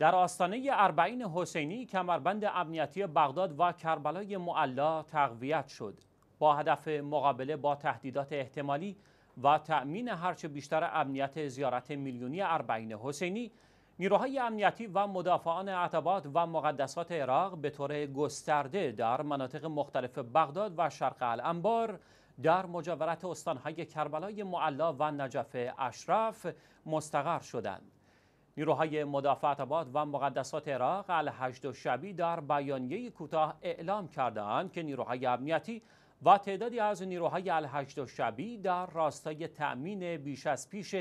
در آستانه اربعین حسینی کمربند امنیتی بغداد و کربلای معلا تقویت شد با هدف مقابله با تهدیدات احتمالی و تأمین هرچه بیشتر امنیت زیارت میلیونی اربعین حسینی نیروهای امنیتی و مدافعان عتبات و مقدسات عراق به طور گسترده در مناطق مختلف بغداد و شرق الانبار در مجاورت استانهای کربلای معلا و نجف اشرف مستقر شدند نیروهای مدافعت آباد و مقدسات عراق و شبی در بیانیه کوتاه اعلام کردند که نیروهای امنیتی و تعدادی از نیروهای و شبی در راستای تأمین بیش از پیش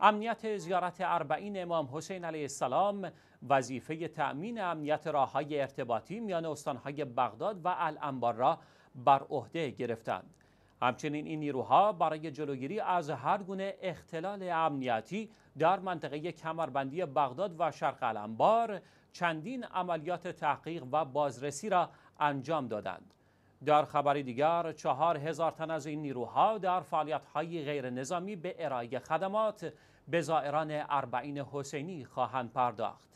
امنیت زیارت اربعین امام حسین علیه السلام وظیفه تأمین امنیت راههای ارتباطی میان استانهای بغداد و الانبار را بر عهده گرفتند. همچنین این نیروها برای جلوگیری از هر گونه اختلال امنیتی در منطقه کمربندی بغداد و شرق الانبار چندین عملیات تحقیق و بازرسی را انجام دادند. در خبری دیگر چهار هزار تن از این نیروها در فعالیت‌های غیر نظامی به ارائه خدمات به زائران اربعین حسینی خواهند پرداخت.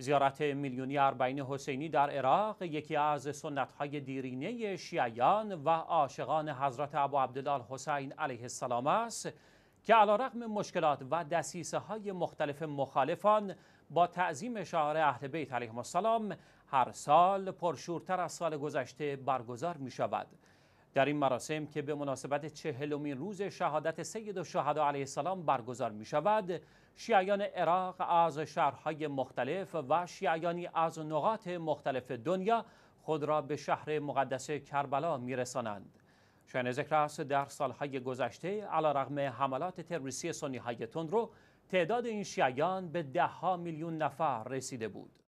زیارت میلیونی اربعین حسینی در عراق یکی از سنت دیرینه شیعیان و عاشقان حضرت ابو عبدالله حسین علیه السلام است که علا رقم مشکلات و دسیسه های مختلف مخالفان با تعظیم شعار اهل بیت علیهم السلام هر سال پرشورتر از سال گذشته برگزار می در این مراسم که به مناسبت چهلومین روز شهادت سید و شهدا علیه السلام برگزار می شود شیعیان عراق از شهرهای مختلف و شیعیانی از نقاط مختلف دنیا خود را به شهر مقدس کربلا می رسانند شاین ذکر است در سالهای گذشته علا رغم حملات تروریستی سنی های تندرو تعداد این شیعیان به دهها میلیون نفر رسیده بود